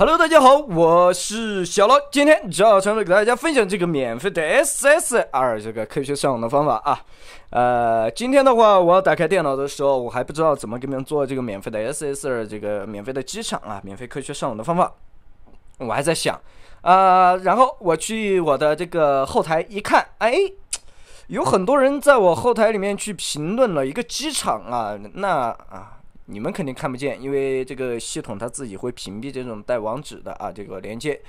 Hello，大家好，我是小老，今天只好准备给大家分享这个免费的 SSR 这个科学上网的方法啊。呃，今天的话，我要打开电脑的时候，我还不知道怎么给你们做这个免费的 SSR 这个免费的机场啊，免费科学上网的方法，我还在想啊。然后我去我的这个后台一看，哎，有很多人在我后台里面去评论了一个机场啊，那啊。你们肯定看不见，因为这个系统它自己会屏蔽这种带网址的啊，这个连接。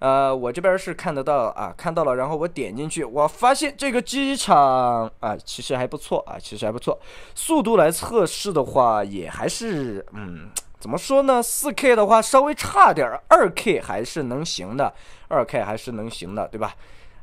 呃，我这边是看得到啊，看到了。然后我点进去，我发现这个机场啊，其实还不错啊，其实还不错。速度来测试的话，也还是，嗯，怎么说呢？四 K 的话稍微差点，二 K 还是能行的，二 K 还是能行的，对吧？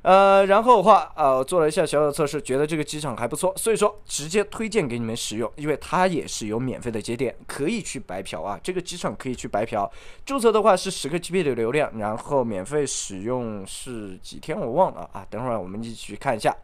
呃，然后的话，呃，做了一下小小测试，觉得这个机场还不错，所以说直接推荐给你们使用，因为它也是有免费的节点，可以去白嫖啊。这个机场可以去白嫖，注册的话是十个 G B 的流量，然后免费使用是几天我忘了啊，等会儿我们一起去看一下。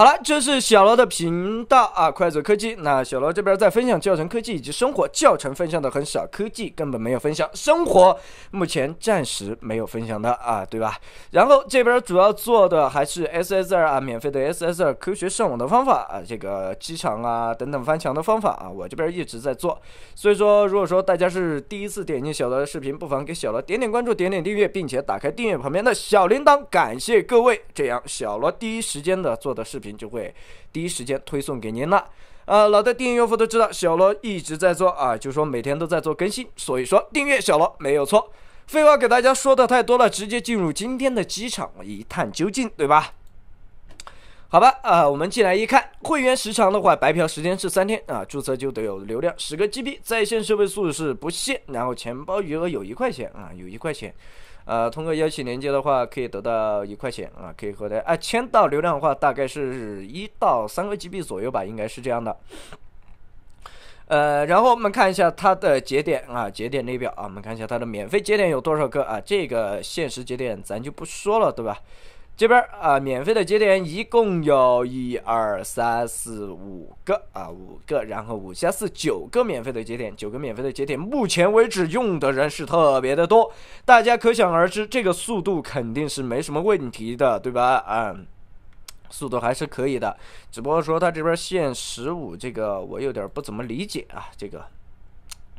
好了，这是小罗的频道啊，快手科技。那小罗这边在分享教程、科技以及生活教程分享的很少，科技根本没有分享，生活目前暂时没有分享的啊，对吧？然后这边主要做的还是 S S R 啊，免费的 S S R 科学上网的方法啊，这个机场啊等等翻墙的方法啊，我这边一直在做。所以说，如果说大家是第一次点进小罗的视频，不妨给小罗点点关注、点点订阅，并且打开订阅旁边的小铃铛，感谢各位，这样小罗第一时间的做的视频。就会第一时间推送给您了，啊，老的订阅用户都知道，小罗一直在做啊，就说每天都在做更新，所以说订阅小罗没有错。废话给大家说的太多了，直接进入今天的机场，一探究竟，对吧？好吧，啊，我们进来一看，会员时长的话，白嫖时间是三天啊，注册就得有流量十个 GB，在线设备数是不限，然后钱包余额有一块钱啊，有一块钱。呃，通过邀请连接的话，可以得到一块钱啊，可以获得啊。签到流量的话，大概是一到三个 GB 左右吧，应该是这样的。呃，然后我们看一下它的节点啊，节点列表啊，我们看一下它的免费节点有多少个啊。这个限时节点咱就不说了，对吧？这边啊，免费的节点一共有一二三四五个啊，五个，然后五加四九个免费的节点，九个免费的节点，目前为止用的人是特别的多，大家可想而知，这个速度肯定是没什么问题的，对吧？啊，速度还是可以的，只不过说它这边限十五，这个我有点不怎么理解啊，这个，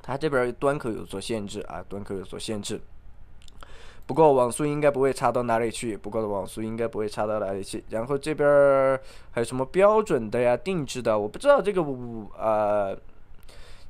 它这边端口有所限制啊，端口有所限制。不过网速应该不会差到哪里去。不过网速应该不会差到哪里去。然后这边儿还有什么标准的呀？定制的？我不知道这个五啊。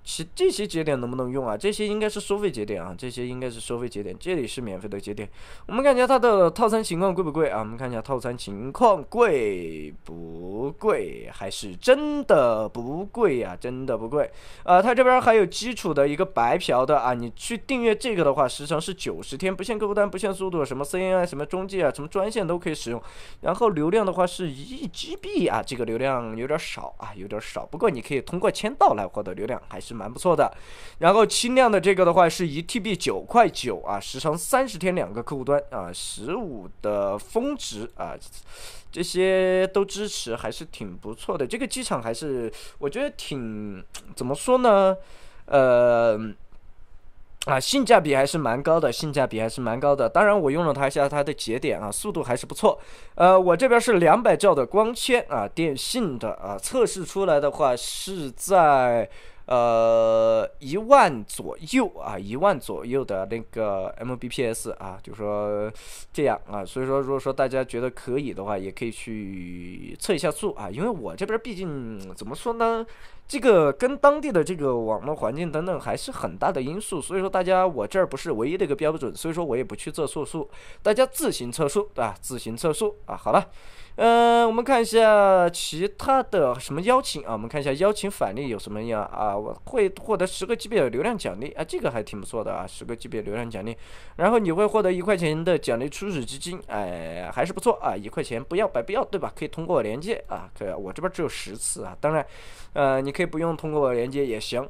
其这些节点能不能用啊？这些应该是收费节点啊，这些应该是收费节点。这里是免费的节点。我们看一下它的套餐情况贵不贵啊？我们看一下套餐情况贵不贵？还是真的不贵呀？真的不贵啊！它这边还有基础的一个白嫖的啊，你去订阅这个的话，时长是九十天，不限购物单，不限速度，什么 C N I 什么中介啊，什么专线都可以使用。然后流量的话是一亿 G B 啊，这个流量有点少啊，有点少。不过你可以通过签到来获得流量，还是。是蛮不错的，然后轻量的这个的话是一 TB 九块九啊，时长三十天两个客户端啊，十五的峰值啊，这些都支持，还是挺不错的。这个机场还是我觉得挺怎么说呢？呃，啊，性价比还是蛮高的，性价比还是蛮高的。当然我用了它一下，它的节点啊，速度还是不错。呃，我这边是两百兆的光纤啊，电信的啊，测试出来的话是在。呃，一万左右啊，一万左右的那个 MBPS 啊，就说这样啊，所以说，如果说大家觉得可以的话，也可以去测一下速啊，因为我这边毕竟怎么说呢？这个跟当地的这个网络环境等等还是很大的因素，所以说大家我这儿不是唯一的一个标准，所以说我也不去做测速，大家自行测速，对吧？自行测速啊，好了，嗯，我们看一下其他的什么邀请啊，我们看一下邀请返利有什么样啊？我会获得十个级别的流量奖励啊，这个还挺不错的啊，十个级别流量奖励，然后你会获得一块钱的奖励初始基金，哎还是不错啊，一块钱不要白不要对吧？可以通过连接啊，可我这边只有十次啊，当然，呃，你可以。可以不用通过连接也行，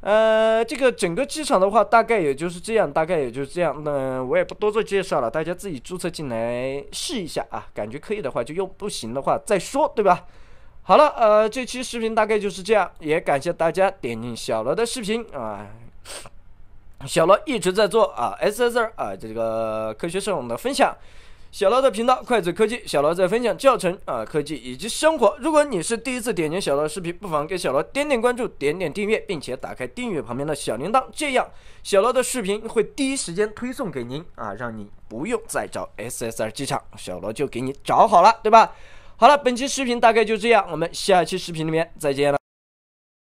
呃，这个整个机场的话大概也就是这样，大概也就是这样，那我也不多做介绍了，大家自己注册进来试一下啊，感觉可以的话就用，不行的话再说，对吧？好了，呃，这期视频大概就是这样，也感谢大家点进小罗的视频啊，小罗一直在做啊，SSR 啊，这个科学摄影的分享。小罗的频道，筷子科技，小罗在分享教程啊，科技以及生活。如果你是第一次点击小罗的视频，不妨给小罗点点关注，点点订阅，并且打开订阅旁边的小铃铛，这样小罗的视频会第一时间推送给您啊，让你不用再找 SSR 机场，小罗就给你找好了，对吧？好了，本期视频大概就这样，我们下期视频里面再见了。